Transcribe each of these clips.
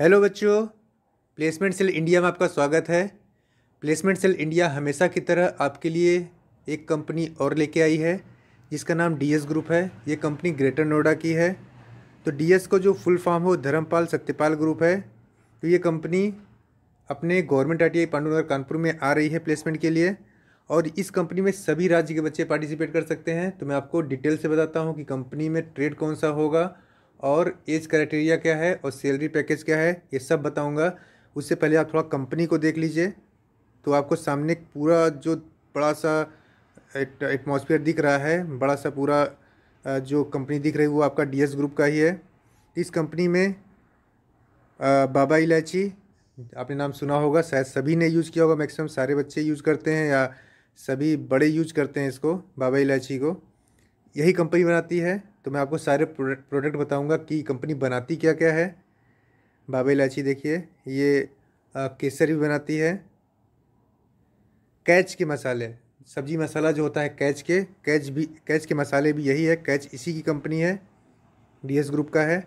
hello बच्चों placement cell India में आपका स्वागत है प्लेसमेंट सेल इंडिया हमेशा की तरह आपके लिए एक कंपनी और लेके आई है जिसका नाम डीएस ग्रुप है ये कंपनी ग्रेटर नोएडा की है तो डीएस को जो फुल फॉर्म हो धर्मपाल सत्यपाल ग्रुप है तो ये कंपनी अपने गवर्नमेंट आई पांडुनगर कानपुर में आ रही है प्लेसमेंट के लिए और इस कंपनी में सभी राज्य के बच्चे पार्टिसिपेट कर सकते हैं तो मैं आपको डिटेल से बताता हूँ कि कंपनी में ट्रेड कौन सा होगा और एज क्राइटेरिया क्या है और सैलरी पैकेज क्या है ये सब बताऊँगा उससे पहले आप थोड़ा कंपनी को देख लीजिए तो आपको सामने पूरा जो बड़ा सा एटमोसफियर दिख रहा है बड़ा सा पूरा जो कंपनी दिख रही है वो आपका डीएस ग्रुप का ही है इस कंपनी में बाबा इलायची आपने नाम सुना होगा शायद सभी ने यूज़ किया होगा मैक्सिमम सारे बच्चे यूज़ करते हैं या सभी बड़े यूज करते हैं इसको बाबा इलायची को यही कंपनी बनाती है तो मैं आपको सारे प्रोडक्ट बताऊंगा कि कंपनी बनाती क्या क्या है बाबा इलायची देखिए ये केसर भी बनाती है कैच के मसाले सब्जी मसाला जो होता है कैच के कैच भी कैच के मसाले भी यही है कैच इसी की कंपनी है डीएस ग्रुप का है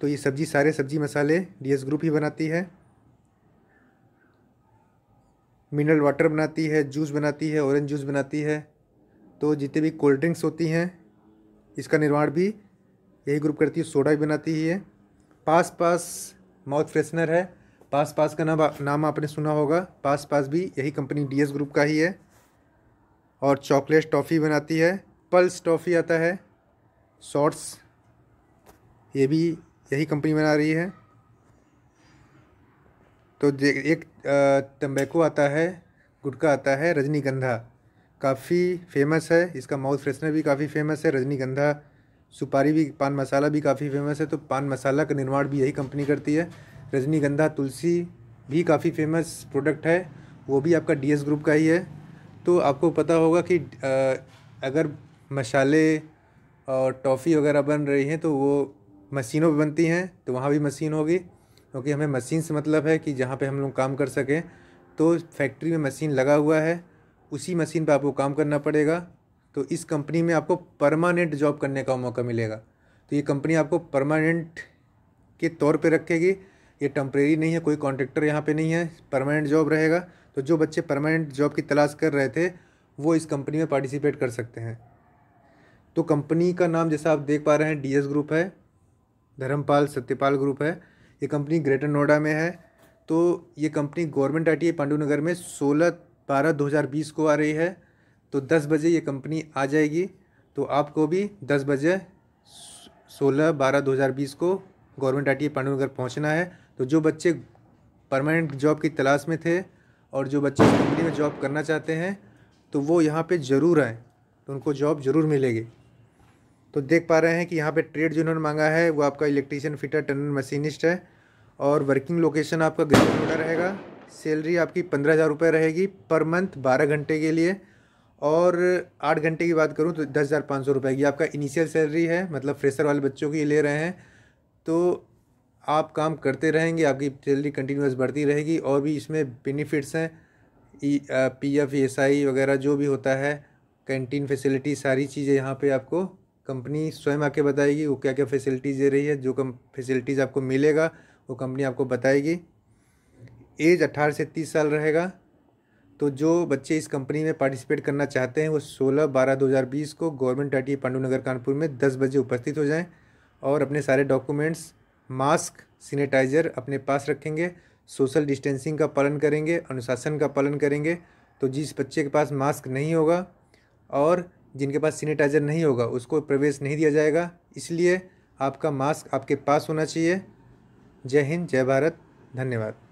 तो ये सब्जी सारे सब्जी मसाले डीएस ग्रुप ही बनाती है मिनरल वाटर बनाती है जूस बनाती है ऑरेंज जूस बनाती है तो जितने भी कोल्ड ड्रिंक्स होती हैं इसका निर्माण भी यही ग्रुप करती है सोडा भी बनाती ही है पास पास माउथ फ्रेशनर है पास पास का नाम नाम आपने सुना होगा पास पास भी यही कंपनी डीएस ग्रुप का ही है और चॉकलेट टॉफ़ी बनाती है पल्स टॉफ़ी आता है शॉर्ट्स ये भी यही कंपनी बना रही है तो एक तंबाकू आता है गुटका आता है रजनीगंधा काफ़ी फेमस है इसका माउथ फ्रेशनर भी काफ़ी फेमस है रजनीगंधा सुपारी भी पान मसाला भी काफ़ी फेमस है तो पान मसाला का निर्माण भी यही कंपनी करती है रजनीगंधा तुलसी भी काफ़ी फेमस प्रोडक्ट है वो भी आपका डीएस ग्रुप का ही है तो आपको पता होगा कि अगर मसाले और टॉफ़ी वगैरह बन रही हैं तो वो मशीनों पर बनती हैं तो वहाँ भी मशीन होगी क्योंकि हमें मशीन से मतलब है कि जहाँ पे हम लोग काम कर सकें तो फैक्ट्री में मशीन लगा हुआ है उसी मशीन पर आपको काम करना पड़ेगा तो इस कंपनी में आपको परमानेंट जॉब करने का मौका मिलेगा तो ये कंपनी आपको परमानेंट के तौर पे रखेगी ये टम्प्रेरी नहीं है कोई कॉन्ट्रेक्टर यहाँ पे नहीं है परमानेंट जॉब रहेगा तो जो बच्चे परमानेंट जॉब की तलाश कर रहे थे वो इस कंपनी में पार्टिसिपेट कर सकते हैं तो कंपनी का नाम जैसा आप देख पा रहे हैं डी ग्रुप है धर्मपाल सत्यपाल ग्रुप है ये कंपनी ग्रेटर नोएडा में है तो ये कंपनी गवर्नमेंट आई टी में सोलह बारह दो हज़ार बीस को आ रही है तो दस बजे ये कंपनी आ जाएगी तो आपको भी दस बजे सोलह बारह दो हज़ार बीस को गवर्नमेंट आई टी पांडुनगर पहुँचना है तो जो बच्चे परमानेंट जॉब की तलाश में थे और जो बच्चे कंपनी में जॉब करना चाहते हैं तो वो यहाँ पे ज़रूर आएँ तो उनको जॉब ज़रूर मिलेगी तो देख पा रहे हैं कि यहाँ पे ट्रेड जो इन्होंने मांगा है वो आपका इलेक्ट्रीशियन फिटर टनर मशीनिस्ट है और वर्किंग लोकेशन आपका ग्रेटर रहेगा सैलरी आपकी पंद्रह हज़ार रुपये रहेगी पर मंथ बारह घंटे के लिए और आठ घंटे की बात करूँ तो दस हज़ार पाँच सौ रुपये की आपका इनिशियल सैलरी है मतलब फ्रेशर वाले बच्चों की ले रहे हैं तो आप काम करते रहेंगे आपकी सैलरी कंटिन्यूस बढ़ती रहेगी और भी इसमें बेनिफिट्स हैं E P F S I वगैरह जो भी होता है कैंटीन फैसिलिटी सारी चीज़ें यहाँ पे आपको कंपनी स्वयं आके बताएगी वो क्या क्या फैसिलिटीज़ दे रही है जो कम फैसिलिटीज़ आपको मिलेगा वो कंपनी आपको बताएगी एज अट्ठारह से तीस साल रहेगा तो जो बच्चे इस कंपनी में पार्टिसिपेट करना चाहते हैं वो सोलह बारह दो हज़ार बीस को government I T Pandunagar Kanpur में दस बजे उपस्थित हो जाएं और अपने सारे डॉक्यूमेंट्स मास्क सैनिटाइज़र अपने पास रखेंगे सोशल डिस्टेंसिंग का पालन करेंगे अनुशासन का पालन करेंगे तो जिस बच्चे के पास मास्क नहीं होगा और जिनके पास सैनिटाइज़र नहीं होगा उसको प्रवेश नहीं दिया जाएगा इसलिए आपका मास्क आपके पास होना चाहिए जय हिंद जय भारत धन्यवाद